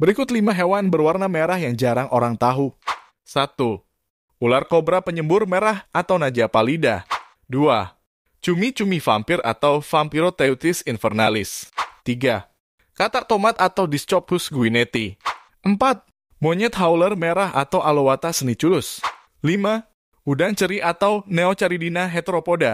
Berikut lima hewan berwarna merah yang jarang orang tahu. 1. Ular kobra penyembur merah atau Naja palida. 2. Cumi-cumi vampir atau Vampiroteutis infernalis. 3. Katak tomat atau Discopus guineti. 4. Monyet howler merah atau Aloata seniculus. 5. Udang ceri atau Neocaridina heteropoda.